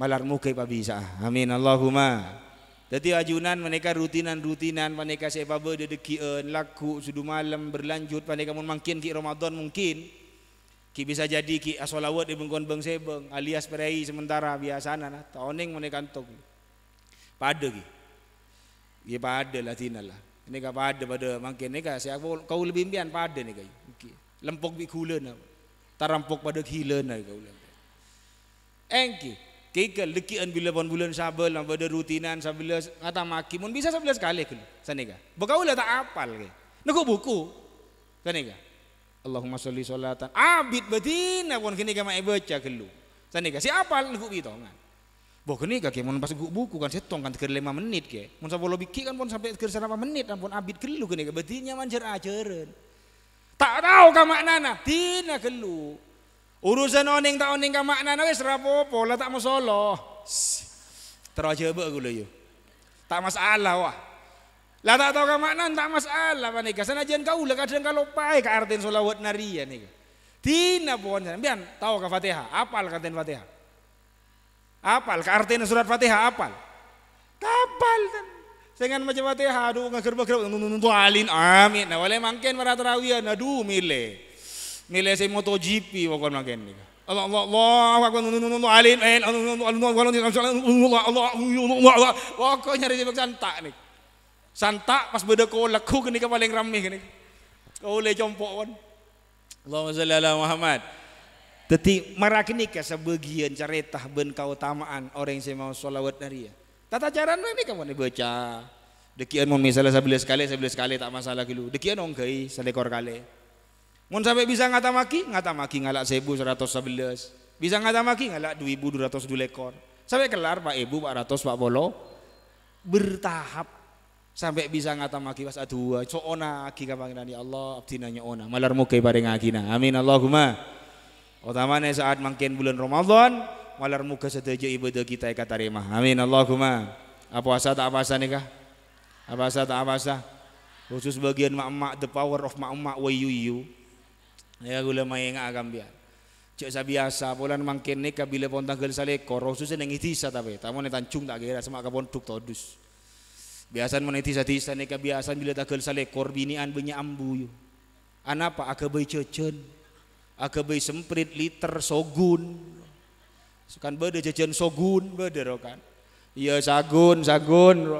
malar mukai Pak bisa. Amin Allahumma. Jadi ajunan mereka rutinan-rutinan mereka siapa dekian laku sudu malam berlanjut mereka mungkin di Ramadan mungkin Ki bisa jadi ki asolawat ibung kon beng sebeng alias perei sementara biasana nah taoning mene kantong. Pada ki. Ye ya, pada latina lah. Ini ka pada pada mangkin ini ka saya kau lebih impian pada nih kau. Lempok bi kulena. Tarampok pada kilena kau lempok. Engki. Kika lekian bila pon bulan sabel lah pada rutinan sabila ngata maki mun bisa sabila sekali kau. Sanega. Bekau lah tak apal ke. Nego buku. Sanega. Allahumma sholli sholatan abid betina pun kini kama baca kelu sani kasih apal ku bitongan Boh kini kaki mun pas buku kan setong kan tiga lima menit ke, mun sabo ki kan pun sampai tiga lima menit, kan? pun abid kelu kini ke, betinya manjer aceren. Tak tahu ka maknana, tina kelu. Urusan oning tak oning ka maknana wis rapopo lah tak masalah. Terus jebek gula yo. Tak masalah wah. Lah tak tahu kamaknan tak masalah jangan kau kaulah kadang kalau pai ke artin solawat naria nih, Tina pohon biar tahu kau Fatihah, apal katen Fatihah. Apal kau artin surat Fatihah apal. Kapal kan. Dengan macam Fatihah aduh ngagerba kerba, nuntu alin amin. Nah oleh mangken para tarawih aduh mile. Mile saya MotoGP wakon mangken nih, Allah Allah Allah aku nuntu alin alin Allah Allah Allah Allah Allah Allah Allah Allah Allah Allah Allah Allah Allah Allah Allah Allah Allah Allah Allah Santa pas beda kau laku kini kau paling ramai kini. Kau le jompok kan. Allahumma salli ala Muhammad. marah kini kau sebagian cerita ben tamaan orang yang mau sholawat ya. Tata cara ini kamu nih baca. Dekian mau misalnya saya beli sekali, saya beli sekali tak masalah gitu. Dekian ongkai, selekor kali. Mau sampai bisa ngata maki, ngata maki ngalak sebu seratus sebelas. Bisa ngata maki ngalak dua ribu dua ratus dua lekor. Sampai kelar pak ibu, pak ratus, pak bolo. Bertahap sampai bisa ngata maki pas adua so ona ki ya Allah abdinanya ona malar muka ngaki akina amin Allahumma utamanya saat mungkin bulan Ramadan malar muka sedeje ibadah kita katarima amin Allahumma apa asa tak apa asa nikah apa asa tak apa asa khusus bagian mak-mak the power of mak-mak wayu ya gula main agam biar cek sa biasa bulan mangkin nikah bila pontang gelisale saleko khususnya nengi tapi tamu netanjung tak kira semak kapon tuk todus biasan meniti satu istana kebiasaan bila takal sale korbinian benya ambuyu anapa akabai cecen akabai semprit liter sogun sukan bade cecen sogun bade ro kan iya sagun sagun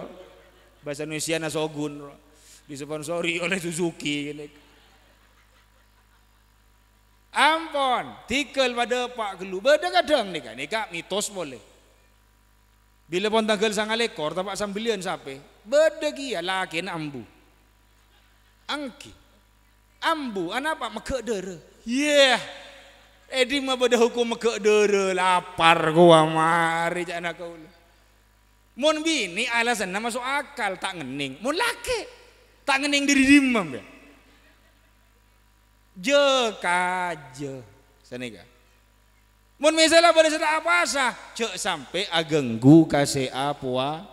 bahasa Indonesia na sogun ro disponsori oleh Suzuki ini, Ampon, tikel pada pak gelu, bade kadang nih kan, nih mitos boleh. Bila pon tanggal sangat lekor, tapak sambilian sampai bedegia ya lakin ambu angki ambu anak apa mekek dera yeah Edi mah beda hukum mekek lapar gua mari jana kau Mun bini alasan nama masuk akal tak ngening. Mun laki tak ngening diri dimam ya. Je kaje senega. Mun misalnya pada sedang apa sah, cek sampai agenggu kasih apa?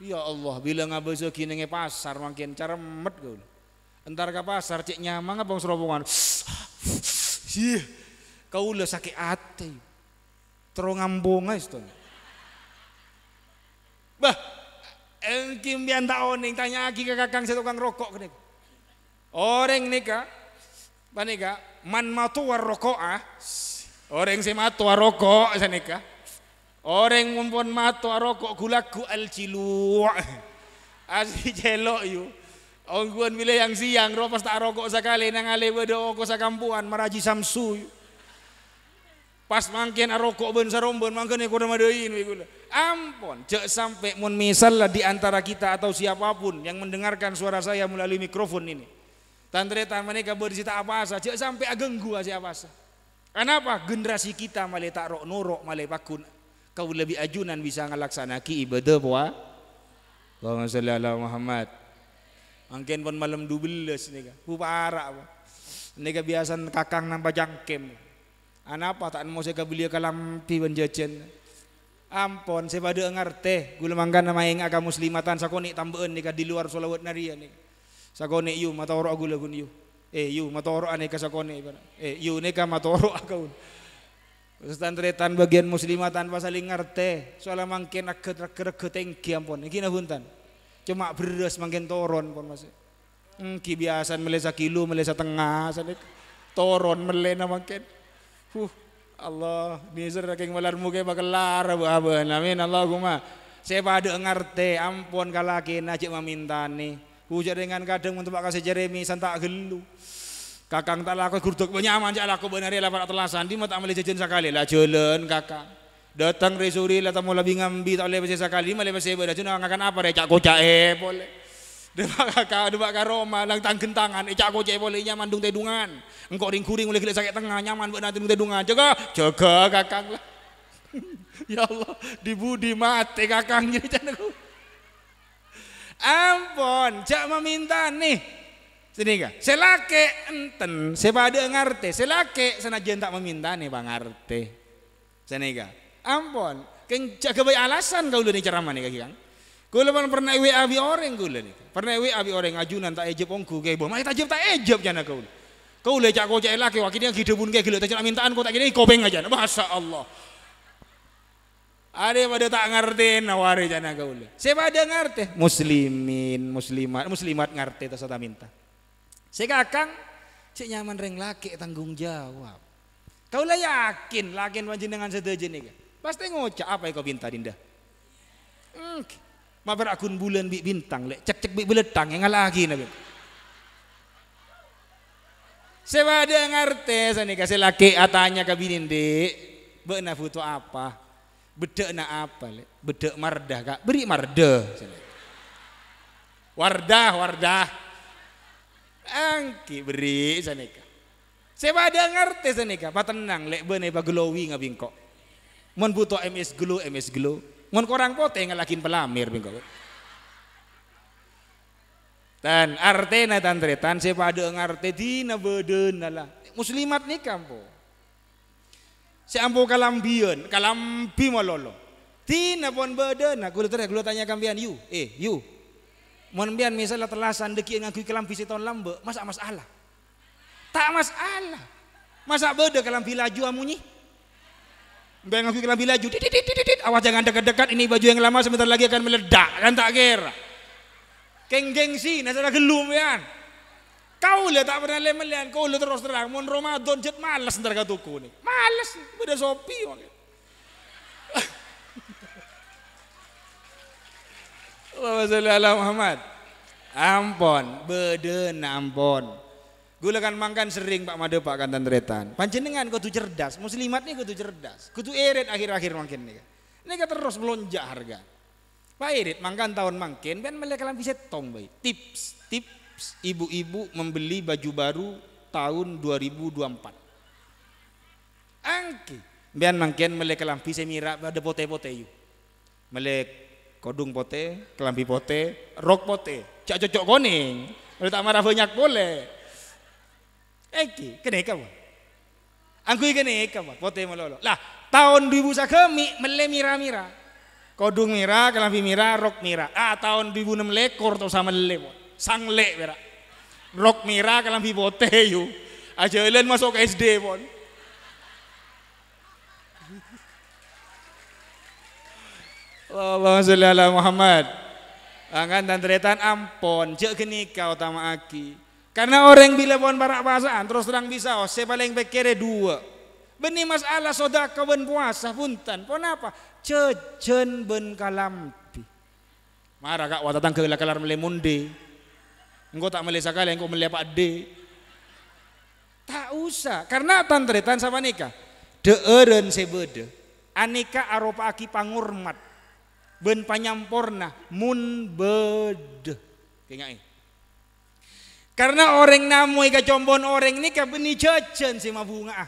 Ya Allah, bila nggak kini gini pasar makin met gue. Entar ke pasar cek nyamang bang serobongan. Sih, kau udah sakit hati. Terong ngambung guys tuh. Bah, engkim bian oning tanya lagi ke kakang saya tukang rokok kene. Orang nika, kak, man matuar rokok ah, Orang si matuar rokok saya nikah. Orang mumpun mato rokok gulaku al cilu. Asli celok yu. Ongguan bila yang siang ropas tak rokok sekali nang ale wedo oko sakampuan maraji samsu. Pas mangkin rokok ben sarombon mangkin aku nama dein gula. Ampun, jek sampai mun misal lah di antara kita atau siapapun yang mendengarkan suara saya melalui mikrofon ini. Tantri tan mereka cerita apa asa, jek sampai agenggu gua apa asa. Kenapa generasi kita malah tak rok norok malah pakun kau lebih ajunan bisa ngelaksanaki ibadah puasa Allahumma sholli ala Muhammad angken pun malam 12 nika pu parak nika biasan kakang nampak jangkem anapa tak mau saya beli ke lampi jajan ampon saya pada ngerti, gula mangga nama yang agak muslimatan sakoni tambahan nika di luar solawat naria ya nika sakoni yu mata orang gula gun yu eh yu mata orang aneka sakoni eh yu neka mata orang aku. Ustaz tretan bagian muslimah tanpa saling ngerti. Soalnya makin agak reket tengki ampun. Ini huntan. Cuma beres makin toron pun masih. Hmm, Engki biasa melesa kilo, melesa tengah, sana toron melena makin. Huh, Allah, nizar raking malar muke buah abah aben. Amin Allahumma. Saya pada ngerti, ampun kena aja meminta nih. Hujan dengan kadang untuk Pak Kasih Jeremy, santak gelu kakang tak laku gurduk nyaman cak laku benari ya, lapar atelasan di tak amali jajan sekali lah jalan kakang datang resuri lah tamu lebih ngambi tak boleh besar sekali malah besar beda cuma ngakan apa deh cak kocak eh boleh depak kakak depak karoma lang tang kentangan eh cak kocak eh, boleh nyaman dung tedungan engkau ring kuring boleh kira sakit tengah nyaman buat nanti dung tedungan jaga jaga kakang lah ya Allah dibudi mati kakang jadi cak ampun cak meminta nih Seniga, selake enten, ada ngarte, selake senajan tak meminta nih bang arte. Seniga, ampun, jaga kebaik alasan kau udah nih ceramah nih kang. Kau pun pernah WA abi orang kau nih. Pernah WA abi orang ajunan tak ejep ongku kayak bom, tak ejep tak ejep jana kau. Kau lecak kau cak laki yang gede pun kayak gila tak mintaan kau tak gini kau aja. Masya Allah. Ada pada tak ngerti nawari jana kau. ada ngerti. muslimin, muslimat, muslimat ngarte tak minta. Sehingga akang si nyaman reng laki tanggung jawab. Kau lah yakin lakin panjenengan sedeje nih. Pasti ngocak apa yang kau minta dinda. Hmm. Mabar akun bulan bi bintang lek cek cek bi beletang yang lagi nabi. yang ngerti sani kasih laki atanya ah, ke bininde. Beuna foto apa? Bedek na apa lek? Bedek mardah kak. Beri mardah. Wardah, wardah angki beri seneka. Siapa ada ngerti seneka? pak tenang lek bene pak glowi ngabingko. Mon butuh MS glow, MS glow. Mon poteng pote ngalakin pelamir bingko. Dan artena tan siapa ada ngerti di beden lah. Muslimat nih kampo. Saya ampu kalambion, kalambi malolo. Tina pon beden, aku tanya kambian you, eh you, Mohon biar misalnya telasan deki ngaku kelam visi tahun lambe, masa masalah. Tak masalah. Masa bodoh kelam bilaju amunyi? Bayang aku kelam bilaju, titit titit titit, awas jangan dekat-dekat ini baju yang lama sebentar lagi akan meledak kan tak kira. Kenggeng sih, nasara gelum ya. Kau lihat tak pernah lemelian, kau lihat terus terang, mun Ramadan jet malas ntar katuku nih. Malas, beda sopi. Okay. Allahumma salli ala Muhammad. Ampun, beden ampon. Gula kan mangkan sering Pak Made Pak Kantan Tretan. Panjenengan kudu cerdas, muslimat nih kudu cerdas. Kudu irit akhir-akhir mungkin nih. Ini kan terus melonjak harga. Pak irit mangkan tahun makin ben kan mereka bisa tong bayi. Tips, tips ibu-ibu membeli baju baru tahun 2024. Angki, biar mangkin melek bisa semira ada pote-pote yuk. Melek kodung pote, kelambi pote, rok pote, cak cocok koning. Udah tak marah banyak boleh. Eki, kene kamu. Angku kene kamu, pote melolo. Lah, tahun 2000 sakemi mele mira-mira. Kodung mira, kelambi mira, rok mira. Ah, tahun bibu enam lekor tuh sama le, sang le berak. Rok mira, kelambi pote yuk. Aja masuk SD pon. Allahumma sholli ala Muhammad. Angan dan teretan ampon, cek geni kau tama aki. Karena orang bila buan barak bahasaan terus terang bisa, oh, saya paling pikirnya dua. Benih masalah soda kawan puasa punten, pon apa? Cecen ben kalampi. Marah kak datang ke mele munde. Engkau tak mele kali, engkau Pak de. Tak usah, karena tantretan sama nikah. Deeren sebede. Anika aropa aki pangurmat ben panyamporna, mun bede kayaknya Karena orang namu ika combon orang ini benih cecen si ah mabunga.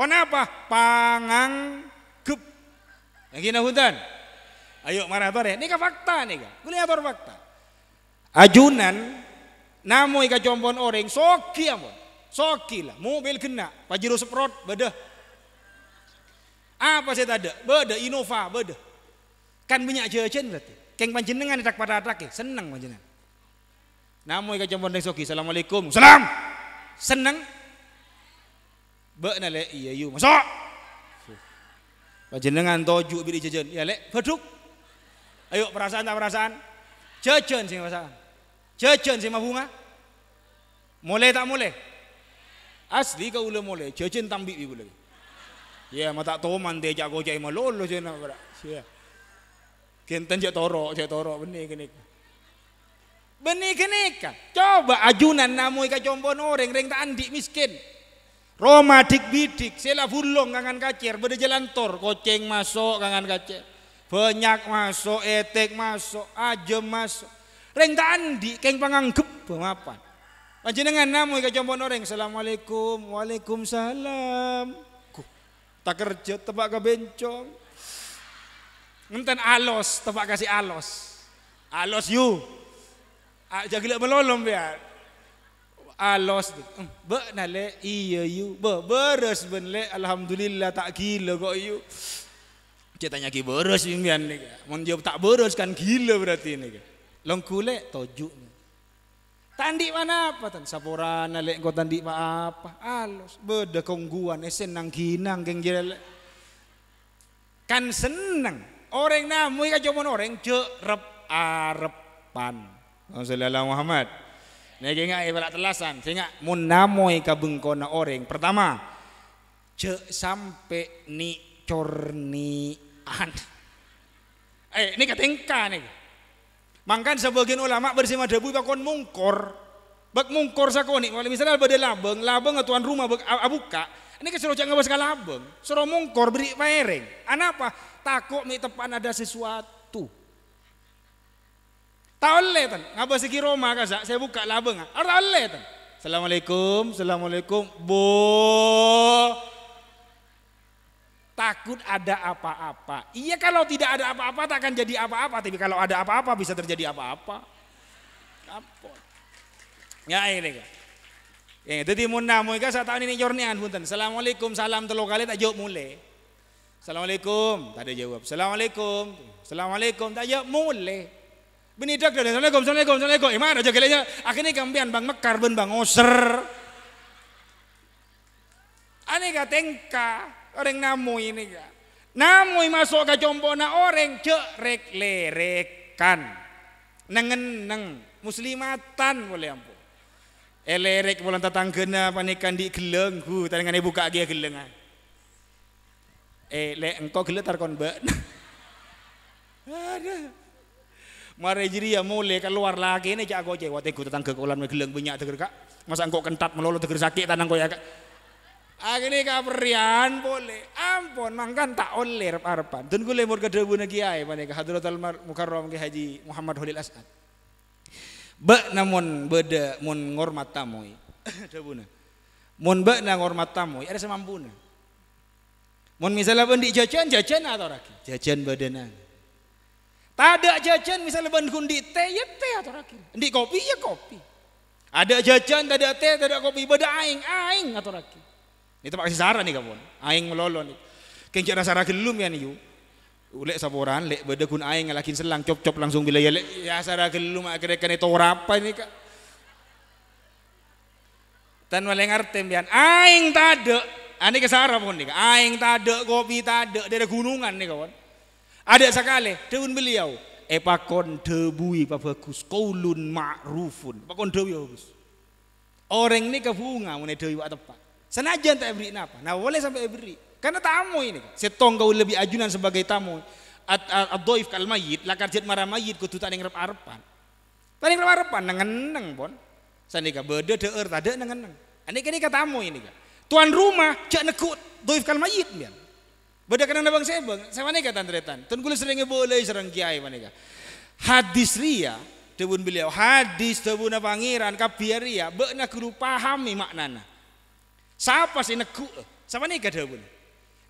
apa Pangang gep. Yang kina hutan. Ayo marah ya. Ini fakta nih kak. Kuliah bar fakta. Ajunan namu ika combon orang soki amun, ya, Soki lah. Mobil kena. Pajero seprot bedah. Apa saya tadi? Bedah Inova bedah. Kan punya jajan berarti. Keng panjenengan tidak pada adake, seneng panjenengan. namu ika jambon deng soki. Assalamualaikum. Salam. Seneng. Beuk le iya yu. Iya. Masuk. Panjenengan toju biri jajan. Ya le. beduk. Ayo perasaan tak perasaan? Jajan sih perasaan. Jajan sih mahunga. Ah. Mulai tak mulai? Asli kau ulah mulai. Jajan tambi ibu lagi. Ya mata toman jai malol lo jenah berak. Ya. Kinten jek toro, jek toro benih genik. Benih genik. Kan? Coba ajunan namu ika jombon oreng reng tak andik miskin. Roma dik bidik, sila fulong kangan kacir, benda jalan tor, koceng masuk kangan kacir. Banyak masuk, etek masuk, ajem masuk. Reng tak andik, keng panganggep, apa? dengan namu ika jombon oreng Assalamualaikum, Waalaikumsalam. tak kerja tebak ke bencong. Ngenten alos, tempat kasih alos. Alos you. Ah, gila melolong ya. Alos. Hmm, Be nale iya you. Be beres ben le alhamdulillah tak gila kok you. Ceritanya ki beres imbian nih. Mun jawab tak beres kan gila berarti nih. Lengkule toju, Tandi mana apa tan sapuran nale engkau tandi apa? apa, Alos. Beda dekongguan, esen eh, nang ginang geng Kan senang. Orang namui ika jomon orang jerep arepan. Rasulullah Muhammad. Nege nga ibarat ya, telasan, sehingga mun namui ka bengkona orang. Pertama, je sampai ni corni an. Eh, ini katengka nih. Mangkan sebagian ulama bersama debu bakon mungkor. Bak mungkor sakoni, kalau misalnya ada labeng, labeng tuan rumah buka, abuka, ini kesuruh jangan bas labeng, suruh mungkor beri paering. Anapa? takut mi tepan ada sesuatu. Taoleh tan, ngapa segi Roma kaza? saya buka labeng. Ah, Taoleh tan. Assalamualaikum, assalamualaikum, bo. Takut ada apa-apa. Iya kalau tidak ada apa-apa tak akan jadi apa-apa, tapi kalau ada apa-apa bisa terjadi apa-apa. Kapot. Ya ini. Ya, jadi mun namu ika sa ini jurnian punten. Assalamualaikum salam telu kali tak jawab mulai. Assalamualaikum. Tak ada jawab. Assalamualaikum. Assalamualaikum. Tak jawab. Mulai. dak dan Assalamualaikum. Assalamualaikum. Assalamualaikum. Iman aja kelenya. Akhirnya kampian bang mekar ben bang oser. Ane tengka, Orang namu ini ga. Namu masuk ke jombona orang cerek lerekan. Nengen neng muslimatan boleh ampun. Elerek eh, bulan tatang kena panikan di geleng. Hu, tangan ibu kak dia geleng. Ah. Eh, le engkau tar kon ba. Ada. mari jadi ya mule keluar lagi ini cak goje wate tetang tentang kolan me geleng banyak tegur kak. Masa engkau kentat melolo tegur sakit tanang koyak. Ya, Akhirnya kaprian boleh. Ampun mangkan tak oler arpan. Dan ke negi kedebuna mana mane ka hadratul mukarram ke Haji Muhammad Holil Asad. be namun beda mun ngormat tamu. Debuna. Mun be na ngormat tamu ada nih. Mun misalnya pun di jajan, jajan atau lagi? Jajan badanang. Ada jajan misalnya pun kundi teh, ya teh atau lagi? Di kopi, ya kopi. Ada jajan, ada teh, ada kopi, beda aing, aing atau lagi? Ini tempat kasih saran nih kamu, aing melolon. Kencing rasa kelum ya nih yuk. Ulek saporan, lek beda kun aing ngelakin selang, cop-cop langsung bila ya lek ya sara gelum akhirnya kena torapa ini kak. Tan malengar tembian, aing tade ini ah, kesarap pun nih. Aing tadek, kopi tadek dari gunungan nih kawan. Ada sekali, tahun beliau. Eh, kon debui pak bagus, kaulun ma'rufun. kon debui bagus. Orang ini kebunga mana debui pak apa? Senajan tak beri apa? nah boleh sampai beri. Karena tamu ini, setong kau lebih ajunan sebagai tamu. At doif kal mayit, lakar jet marah mayit kudu tak neng arepan. Tak neng arepan, nengen neng pon. Sandika beda deer, tak ada nengen neng. Ini ah, kini katamu ini kak tuan rumah cak nekut doif kal mayit mian beda kena nabang Saya mana kata tandretan tuan kulis sering boleh serang kiai mana? hadis ria tebun beliau hadis tebun pangeran kabiar ria beuna kudu pahami maknana siapa sih neku sama nega tebun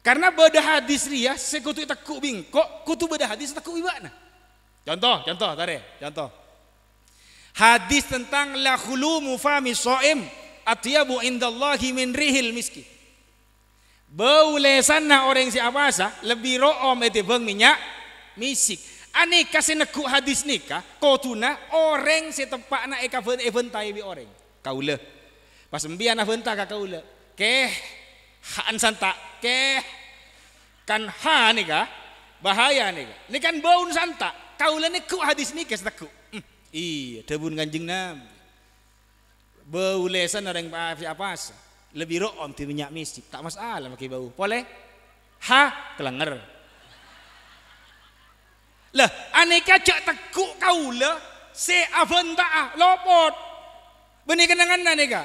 karena beda hadis ria sekutu teku bingkok kutu beda hadis teku ibana contoh contoh tare contoh hadis tentang la khulu mufami soim atyabu indallahi min rihil miski. Bau lesana orang si awasa lebih room itu bang minyak misik. Ane kasih neku hadis nikah, kotuna orang si tempat na eka event eh, event bi orang. Kaula. Pas mbian aventa ka kaula. Keh haan santa keh kan ha nika bahaya nika. Ini kan baun santa. Kaula neku hadis nikah setaku Hmm. Iya, debun ganjing nam bau lesan orang yang apa? Lebih om di minyak misik, tak masalah pakai bau. Boleh? Ha, kelenger. Lah, aneka cak teguk kau lah. Se aventa ah? lopot. benih kenangan aneka.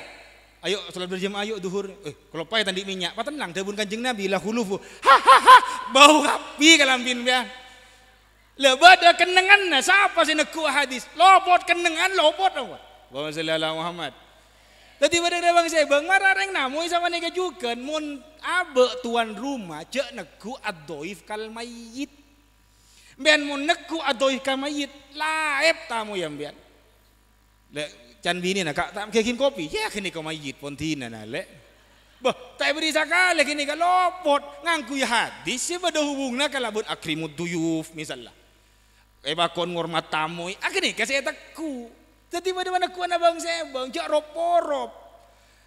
Ayo salat berjamaah ayo duhur. Eh, kalau payah tadi minyak, apa tenang debun Kanjeng Nabi lah hulufu. Ha ha ha, bau kapi kalambin bian. Lah bada kenangan siapa sih nekuk hadis? Lopot kenangan lopot apa? Bawa Allah Muhammad. Tadi pada bang saya bang marah, marareng namu sama nega juga mun abe tuan rumah cek negu adoif kal mayit. Ben mun negu adoif kal mayit laep tamu yang bian. Le can bini nak kak tam kekin kopi ya kini kau mayit tina nana le. boh, tak beri sakala kini kalau lopot ngangku ya hadis sih ya pada hubungna kalabun akrimut duyuf misalnya. Eba eh, kon ngormat tamu akini ah, kasih takku jadi pada mana kuana bangsa bang eh, saya bang jak roporop.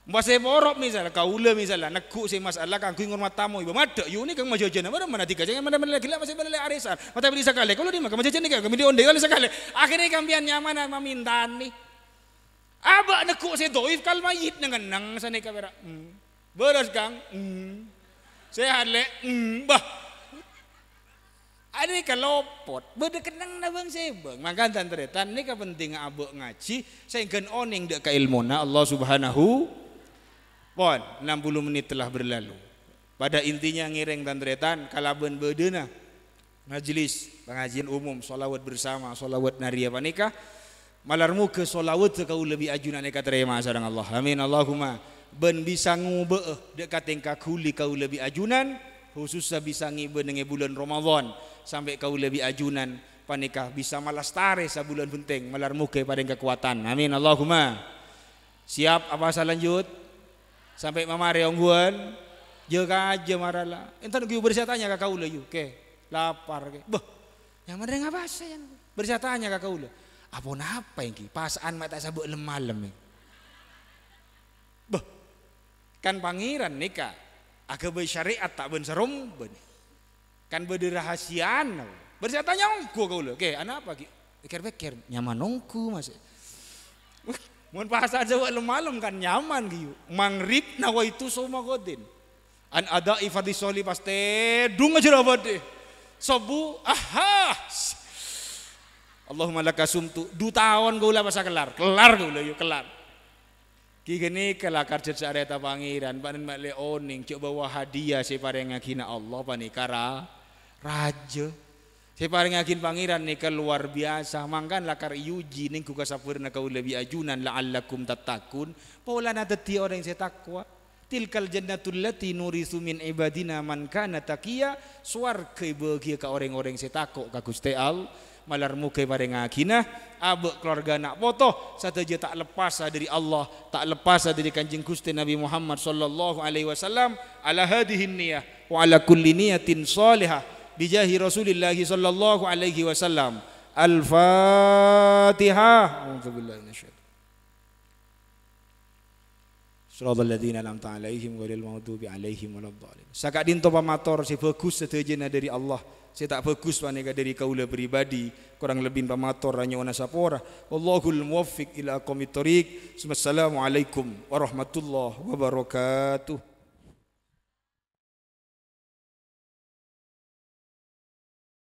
Mbak saya borop misalnya, kaula misalnya, nekuk saya masalah kangku ngurmat tamu, ibu mada, yuk ni kang majajan, mana mana tiga, jangan mana mana gila, masih mana arisan, mata beli sekali, kalau di mana majajan ni kang, kami diondek kali sekali, akhirnya kambian nyaman sama mintan nih. Aba nekuk saya doif kal mayit dengan nang sana kamera, berak hmm. beras kang, hmm. sehat le, hmm, bah, ini kelopot, beda kenang na bang sebang. Maka tantretan ini kepenting abu ngaji, saya gen oning dek keilmuna Allah subhanahu. Pon, 60 menit telah berlalu. Pada intinya ngireng tantretan, kalaben bedena. Majelis, pengajian umum, solawat bersama, solawat naria panikah. malarmu ke solawat kau lebih ajunan eka terima sarang Allah. Amin Allahumma. Ben bisa ngubeh dek katingkah kuli kau lebih ajunan khususnya bisa dengan bulan Ramadan sampai kau lebih ajunan panikah bisa malas tare sebulan penting malar muke pada kekuatan amin Allahumma siap apa saya lanjut sampai mama reongguan jaga aja marala entar gue bersatanya kakak ula yuk ke lapar ke boh yang mana ngapa saya ke kau ula apa napa yang pasaan mata sabuk lemalem boh kan pangeran nikah Aku be syariat tak ben serum ben. Kan bede rahasian. tanya ongku kau lo. Oke, anak apa ki? ker nyaman nongku masih. Mohon bahasa Jawa lu malam kan nyaman gitu. Mangrib nawa itu semua godin. An ada ifadisoli pasti dung aja deh. Sobu aha. Allahumma laka sumtu. Du tahun gaulah masa kelar. Kelar gaulah yuk kelar. Ki geni kelakar sehari tak pangeran panen Mak oning oh, cuk bawa hadiah si paring ngagina Allah panikara raja. Si paring ngagin pangeran ni keluar biasa mangkan lakar yuji ning ku kasapurna kau lebih ajunan la'allakum tatakun. Paulana ti orang yang takwa. Tilkal jannatul lati nuri sumin ibadina man kana suar suwarga bagi ke orang-orang setakok ka Gusti Allah malar muke bareng agina abek keluarga nak foto satu je tak lepas dari Allah tak lepas dari kanjeng Gusti Nabi Muhammad sallallahu alaihi wasallam ala hadhihi niyah wa ala kulli niyatin salihah bijahi Rasulillah sallallahu alaihi wasallam al-fatihah a'udzubillahi minasyaitonir Surah alladzina an'amta alaihim ghairil maghdubi alaihim waladdallin. Sakadin to pamator si bagus sedejena dari Allah. saya tak fokus pada negara diri kaula peribadi kurang lebih pamator hanya ona sapora wallahu muwaffiq ila komitorik. tariq assalamualaikum warahmatullahi wabarakatuh